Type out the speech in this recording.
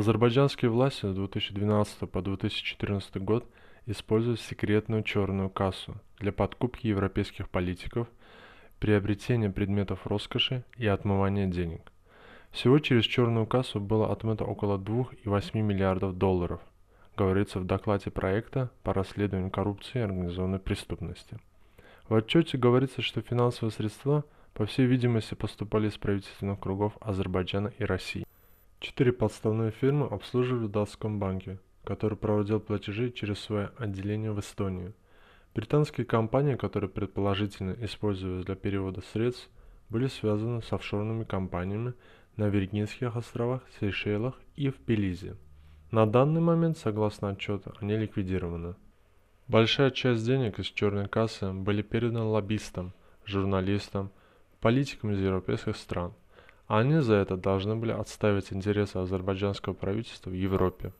Азербайджанские власти с 2012 по 2014 год используют секретную черную кассу для подкупки европейских политиков, приобретения предметов роскоши и отмывания денег. Всего через черную кассу было отмыто около 2,8 миллиардов долларов, говорится в докладе проекта по расследованию коррупции и организованной преступности. В отчете говорится, что финансовые средства, по всей видимости, поступали из правительственных кругов Азербайджана и России. Четыре подставные фирмы обслуживали в датском банке, который проводил платежи через свое отделение в Эстонии. Британские компании, которые предположительно использовались для перевода средств, были связаны с офшорными компаниями на Виргинских островах, Сейшелах и в Белизе. На данный момент, согласно отчету, они ликвидированы. Большая часть денег из черной кассы были переданы лоббистам, журналистам, политикам из европейских стран – они за это должны были отставить интересы азербайджанского правительства в Европе.